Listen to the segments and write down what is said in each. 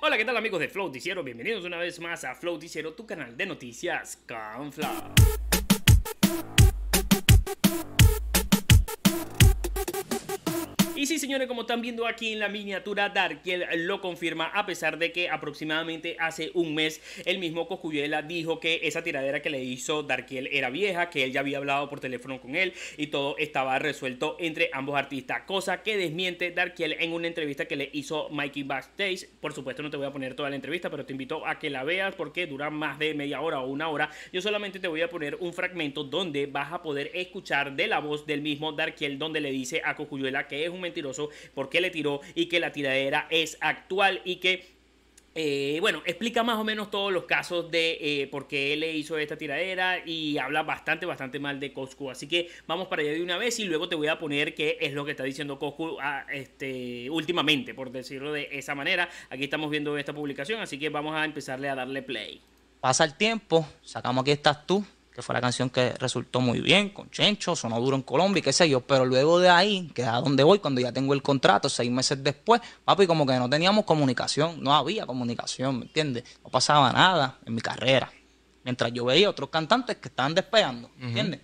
Hola, ¿qué tal amigos de Flow Bienvenidos una vez más a Flow tu canal de noticias con Flow. sí, señores, como están viendo aquí en la miniatura, Darkiel lo confirma, a pesar de que aproximadamente hace un mes el mismo Cocuyuela dijo que esa tiradera que le hizo Darkiel era vieja, que él ya había hablado por teléfono con él y todo estaba resuelto entre ambos artistas, cosa que desmiente Darkiel en una entrevista que le hizo Mikey Backstage. Por supuesto, no te voy a poner toda la entrevista, pero te invito a que la veas porque dura más de media hora o una hora. Yo solamente te voy a poner un fragmento donde vas a poder escuchar de la voz del mismo Darkiel, donde le dice a Cocuyuela que es un porque por qué le tiró y que la tiradera es actual y que eh, bueno, explica más o menos todos los casos de eh, por qué le hizo esta tiradera y habla bastante, bastante mal de Coscu. Así que vamos para allá de una vez y luego te voy a poner qué es lo que está diciendo Coscu ah, este, últimamente, por decirlo de esa manera. Aquí estamos viendo esta publicación, así que vamos a empezarle a darle play. Pasa el tiempo, sacamos aquí estás tú, fue la canción que resultó muy bien con Chencho, sonó duro en Colombia y qué sé yo, pero luego de ahí, que es a donde voy, cuando ya tengo el contrato, seis meses después, papi, como que no teníamos comunicación, no había comunicación, ¿me entiendes? No pasaba nada en mi carrera, mientras yo veía otros cantantes que estaban despegando, ¿me entiendes?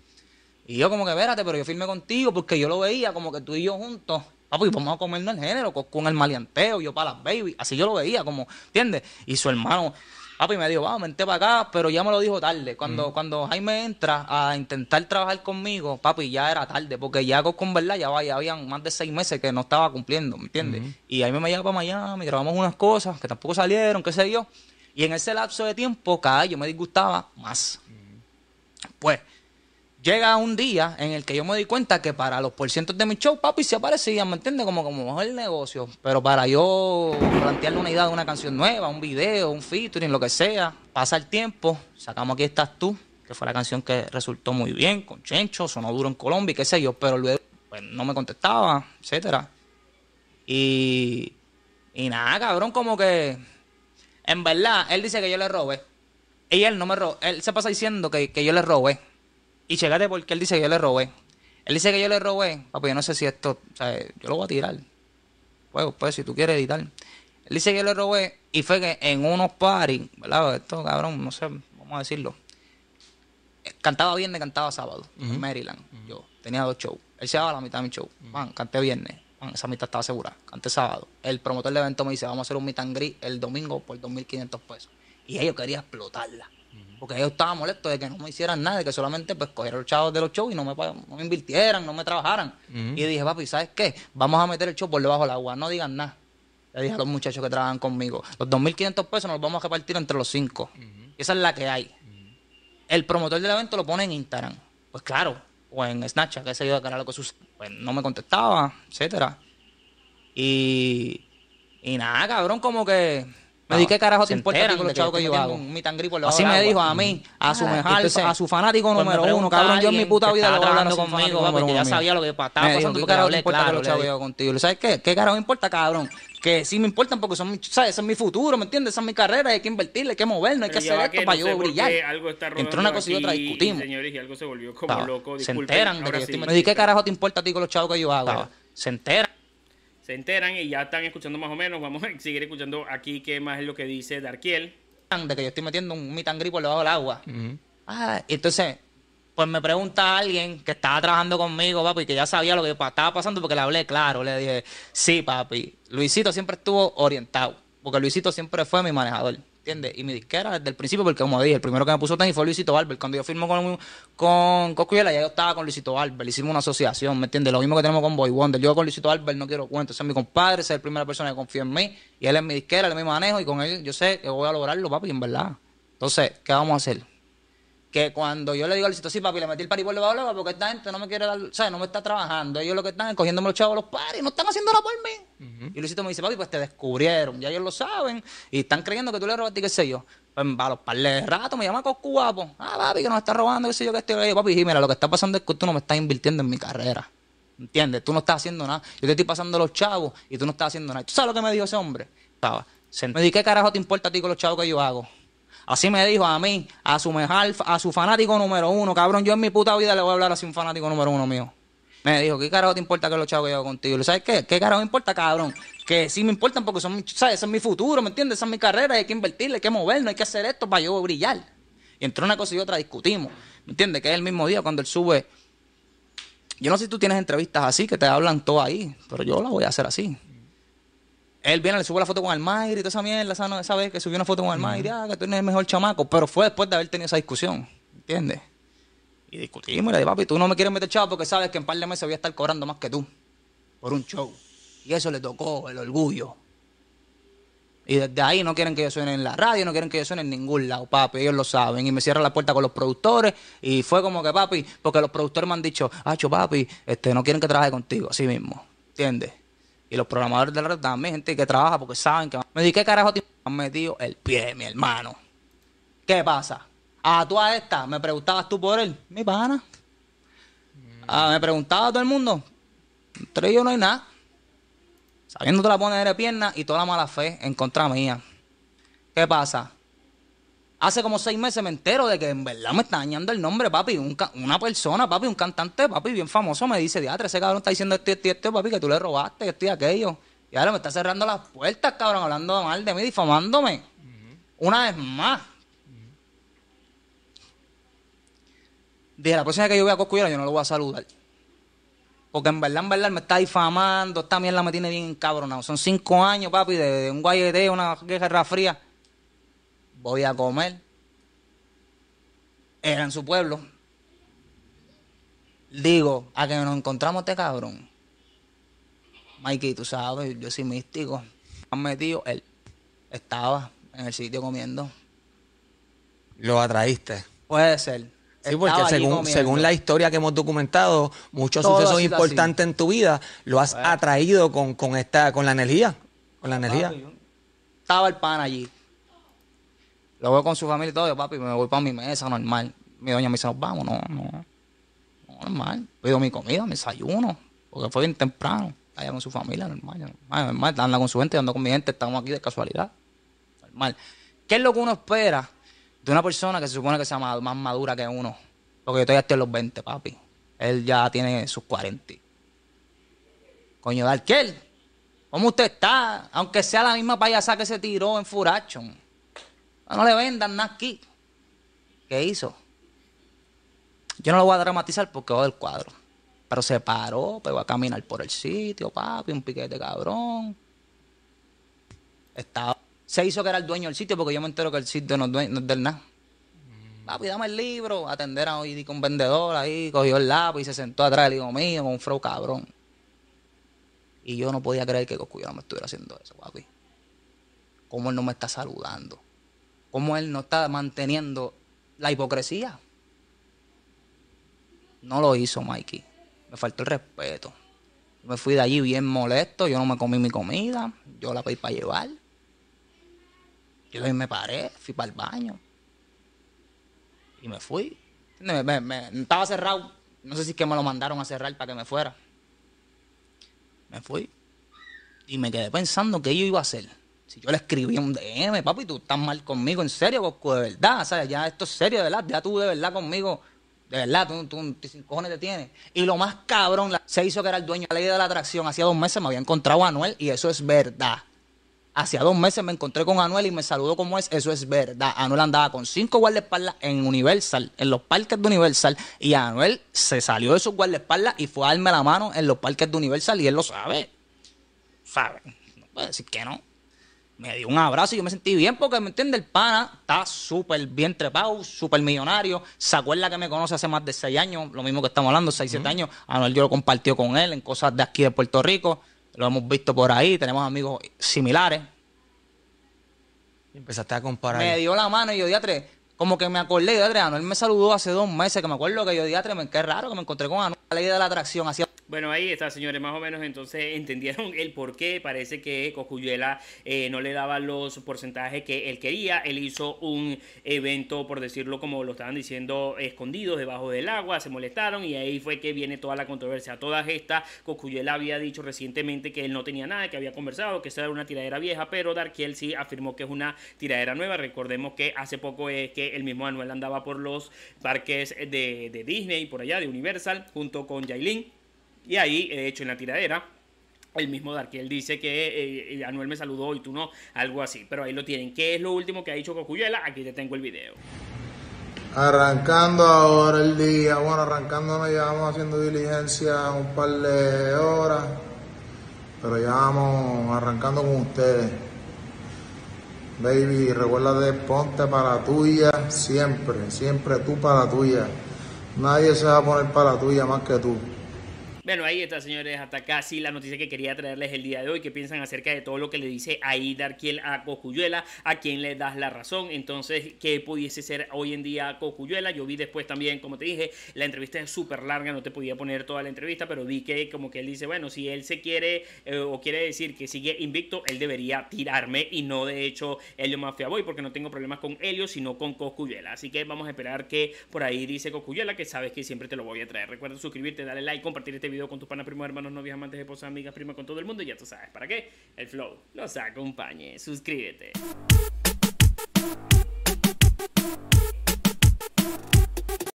Y yo como que, espérate, pero yo firme contigo porque yo lo veía como que tú y yo juntos, papi, vamos a comernos el género, con, el maleanteo, yo para las baby, así yo lo veía como, ¿entiendes? Y su hermano Ah, papi pues me dijo, vamos, vente para acá, pero ya me lo dijo tarde. Cuando, cuando Jaime entra a intentar trabajar conmigo, papi, ya era tarde, porque ya con verdad ya, ya habían más de seis meses que no estaba cumpliendo, ¿me entiendes? Y Jaime me lleva para Miami, grabamos unas cosas que tampoco salieron, qué sé yo. Y en ese lapso de tiempo, cada yo me disgustaba más. Pues, llega un día en el que yo me di cuenta que para los porcientos de mi show, papi, se aparecía, ¿me entiendes? Como, como mejor el negocio. Pero para yo plantearle una idea de una canción nueva, un video, un featuring, lo que sea, pasa el tiempo, sacamos Aquí estás tú, que fue la canción que resultó muy bien, con Chencho, sonó duro en Colombia y qué sé yo, pero luego pues, no me contestaba, etcétera. Y, y nada, cabrón, como que en verdad, él dice que yo le robé. Y él no me robó, él se pasa diciendo que, que yo le robé y llegate porque él dice que yo le robé. Él dice que yo le robé. Papi, yo no sé si esto. sea, Yo lo voy a tirar. pues pues si tú quieres editar. Él dice que yo le robé. Y fue que en unos paris, ¿verdad? Esto, cabrón, no sé, vamos a decirlo. Cantaba viernes, cantaba sábado. En Maryland. Yo tenía dos shows. Él se daba la mitad de mi show. Man, canté viernes. esa mitad estaba segura. Canté sábado. El promotor del evento me dice, vamos a hacer un meet and el domingo por 2.500 pesos. Y ellos quería explotarla. Porque ellos estaban molestos de que no me hicieran nada, de que solamente pues cogieran los chavos de los shows y no me, invirtieran, no me trabajaran. Y dije, papi, ¿sabes qué? Vamos a meter el show por debajo del agua, no digan nada. Le dije a los muchachos que trabajan conmigo, los 2.500 pesos nos los vamos a repartir entre los cinco. Esa es la que hay. El promotor del evento lo pone en Instagram. Pues claro, o en Snapchat, que se yo, que era lo que sucede. Pues no me contestaba, etcétera. Y, y nada, cabrón, como que me di, ¿qué carajo te importa con los chavos que yo hago? Un meet por Así me dijo a mí, a su mejor, a su fanático número uno. Cabrón, yo en mi puta vida lo estaba hablando conmigo, porque ya sabía lo que estaba pasando. ¿Qué carajo te importa los chavos que yo contigo? ¿Sabes qué? ¿Qué carajo me importa, cabrón? que sí me importan porque son, ¿sabes? Ese es mi futuro, ¿me entiendes? Esa es mi carrera, hay que invertirle, hay que movernos, hay que hacer esto para yo brillar. Entró una cosa y otra discutimos. algo se enteran de que yo estoy Me di qué carajo te importa a ti con los chavos que yo hago? Se enteran se enteran y ya están escuchando más o menos. Vamos a seguir escuchando aquí qué más es lo que dice Darkiel. De que yo estoy metiendo un mitangri por debajo del agua. Ah, entonces, pues me pregunta alguien que estaba trabajando conmigo, papi, que ya sabía lo que estaba pasando porque le hablé claro. Le dije, sí, papi, Luisito siempre estuvo orientado, porque Luisito siempre fue mi manejador. ¿Entiendes? Y mi disquera desde el principio, porque como dije, el primero que me puso tan y fue Luisito Álvarez Cuando yo firmo con, con ya yo estaba con Luisito Álvarez Hicimos una asociación, ¿me entiendes? Lo mismo que tenemos con Boy Wonder. Yo con Luisito Álvarez no quiero cuento Ese es mi compadre, ese es la primera persona que confía en mí. Y él es mi disquera, él es manejo. Y con él yo sé que voy a lograrlo, papi, en verdad. Entonces, ¿qué vamos a hacer? que cuando yo le digo al sitio, sí, papi, le metí el pari por debajo porque esta gente no me quiere dar, ¿sabes? No me está trabajando. Ellos lo que están es cogiéndome los chavos los paris, no están nada por mí. Y Luisito me dice, papi, pues te descubrieron, ya ellos lo saben y están creyendo que tú le robaste, qué sé yo. Pues va a los parles de rato, me llama Coscu Guapo. Ah, papi, que nos está robando, qué sé yo, que estoy. Yo, papi, y mira, lo que está pasando es que tú no me estás invirtiendo en mi carrera. ¿Entiendes? Tú no estás haciendo nada. Yo te estoy pasando los chavos y tú no estás haciendo nada. ¿Tú sabes lo que me dijo ese hombre? Estaba. Me di, ¿qué carajo te importa a ti con los chavos que yo hago? Así me dijo a mí, a su mejor, a su fanático número uno. Cabrón, yo en mi puta vida le voy a hablar así un fanático número uno mío. Me dijo, ¿qué carajo te importa que los chavos yo contigo? ¿Sabes qué? ¿Qué carajo me importa, cabrón? Que sí me importan porque son, ¿sabes? Ese es mi futuro, ¿me entiendes? Esa es mi carrera, hay que invertirle, hay que movernos, hay que hacer esto para yo brillar. Y entre una cosa y otra discutimos, ¿me entiendes? Que es el mismo día cuando él sube. Yo no sé si tú tienes entrevistas así, que te hablan todo ahí, pero yo la voy a hacer así él viene, le sube la foto con Almayer y toda esa mierda, ¿sabes? esa vez que subió una foto con Almayer. ah, que tú eres el mejor chamaco, pero fue después de haber tenido esa discusión, ¿entiendes? Y discutimos, y le dije, papi, tú no me quieres meter chavo porque sabes que en par de meses voy a estar cobrando más que tú por un show. Y eso le tocó el orgullo. Y desde ahí no quieren que yo suene en la radio, no quieren que yo suene en ningún lado, papi, ellos lo saben. Y me cierra la puerta con los productores. Y fue como que, papi, porque los productores me han dicho, hecho, papi, este, no quieren que trabaje contigo, así mismo, ¿entiendes? Y los programadores red también, gente que trabaja porque saben que... Me di ¿qué carajo te han metido el pie, mi hermano? ¿Qué pasa? A ah, tú a esta, me preguntabas tú por él. Mi pana. Ah, me preguntaba todo el mundo. Entre ellos no hay nada. Sabiendo te la pones de pierna y toda la mala fe en contra mía. ¿Qué pasa? Hace como seis meses me entero de que en verdad me está dañando el nombre, papi. una persona, papi, un cantante, papi, bien famoso, me dice, diatre, ese cabrón está diciendo esto, esto, esto, papi, que tú le robaste, que estoy aquello. Y ahora me está cerrando las puertas, cabrón, hablando mal de mí, difamándome. Una vez más. Dije, la próxima que yo voy a Coscuyola, yo no lo voy a saludar. Porque en verdad, en verdad, me está difamando. Esta mierda me tiene bien encabronado. Son cinco años, papi, de, de un guayete, una guerra fría voy a comer. Era en su pueblo. Digo, a que nos encontramos este cabrón. Mikey, tú sabes, yo soy místico. Han metido, él estaba en el sitio comiendo. Lo atraíste. Puede ser. Sí, porque según, según, la historia que hemos documentado, muchos sucesos importantes en tu vida lo has atraído con, esta, con la energía. Con la energía. Estaba el pan allí. Lo voy con su familia y todo, yo, papi, me voy para mi mesa normal. Mi doña me dice, nos vamos, no, no. no normal. Pido mi comida, mi desayuno, porque fue bien temprano. Allá con su familia, normal, normal, normal. Anda con su gente, anda con mi gente, estamos aquí de casualidad. Normal. ¿Qué es lo que uno espera de una persona que se supone que sea más madura que uno? Porque yo estoy hasta los 20, papi. Él ya tiene sus 40. Coño, Darkel, ¿cómo usted está? Aunque sea la misma payasa que se tiró en Furachon. No le vendan nada aquí. ¿Qué hizo? Yo no lo voy a dramatizar porque va del cuadro. Pero se paró, pero va a caminar por el sitio, papi, un piquete cabrón. Estaba, se hizo que era el dueño del sitio porque yo me entero que el sitio no es, del nada. Mm. Papi, dame el libro, atender a hoy un vendedor ahí, cogió el lápiz y se sentó atrás y hijo mío un fro cabrón. Y yo no podía creer que Coscuyo no me estuviera haciendo eso, papi. ¿Cómo él no me está saludando? cómo él no está manteniendo la hipocresía. No lo hizo Mikey. Me faltó el respeto. Me fui de allí bien molesto. Yo no me comí mi comida. Yo la pedí para llevar. Yo me paré, fui para el baño. Y me fui. estaba cerrado. No sé si es que me lo mandaron a cerrar para que me fuera. Me fui. Y me quedé pensando qué yo iba a hacer yo le escribí un DM, papi, tú estás mal conmigo, en serio, pues, pues, de verdad, ¿Sabes? ya esto es serio, de verdad, ya tú de verdad conmigo, de verdad, tú, tú, cojones te tienes. Y lo más cabrón, se hizo que era el dueño de la ley de la atracción, hacía dos meses me había encontrado a Anuel y eso es verdad. Hacía dos meses me encontré con Anuel y me saludó como es, eso es verdad. Anuel andaba con cinco guardaespaldas en Universal, en los parques de Universal, y Anuel se salió de sus guardaespaldas y fue a darme la mano en los parques de Universal y él lo sabe. Sabe, no puede decir que no me dio un abrazo y yo me sentí bien porque, ¿me entiende El pana está súper bien trepado, súper millonario. Se acuerda que me conoce hace más de seis años, lo mismo que estamos hablando, seis, siete años. Anuel yo lo compartió con él en cosas de aquí de Puerto Rico. Lo hemos visto por ahí, tenemos amigos similares. empezaste a comparar. Me dio la mano y yo, diatre, como que me acordé, diatre, Anuel me saludó hace dos meses, que me acuerdo que yo, diatre, qué raro que me encontré con Anuel, la ley de la atracción, así bueno, ahí está, señores, más o menos entonces entendieron el por qué. Parece que Cocuyela eh, no le daba los porcentajes que él quería. Él hizo un evento, por decirlo como lo estaban diciendo, escondidos debajo del agua, se molestaron y ahí fue que viene toda la controversia. Toda todas estas, había dicho recientemente que él no tenía nada, que había conversado, que esa era una tiradera vieja, pero Darkiel sí afirmó que es una tiradera nueva. Recordemos que hace poco es que el mismo Anuel andaba por los parques de, de Disney, por allá, de Universal, junto con Jailin y ahí, eh, de hecho, en la tiradera, el mismo Darkiel dice que eh, Anuel me saludó y tú no, algo así. Pero ahí lo tienen. ¿Qué es lo último que ha dicho Cocuyuela? Aquí te tengo el video. Arrancando ahora el día, bueno, arrancando nos llevamos haciendo diligencia un par de horas, pero ya vamos arrancando con ustedes. Baby, recuerda de ponte para tuya, siempre, siempre tú para tuya. Nadie se va a poner para tuya más que tú. Bueno, ahí está, señores. Hasta acá sí la noticia que quería traerles el día de hoy. ¿Qué piensan acerca de todo lo que le dice ahí Darkiel a Cocuyuela? ¿A quién le das la razón? Entonces, ¿qué pudiese ser hoy en día Cocuyuela? Yo vi después también, como te dije, la entrevista es súper larga, no te podía poner toda la entrevista, pero vi que como que él dice, bueno, si él se quiere eh, o quiere decir que sigue invicto, él debería tirarme y no de hecho Helio Mafia Boy, porque no tengo problemas con Helio, sino con Cocuyuela. Así que vamos a esperar que por ahí dice Cocuyuela, que sabes que siempre te lo voy a traer. Recuerda suscribirte, darle like, compartir este video con tus panas, primos, hermanos, novias, amantes, esposas, amigas, primas, con todo el mundo. Y ya tú sabes para qué. El Flow los acompañe. Suscríbete.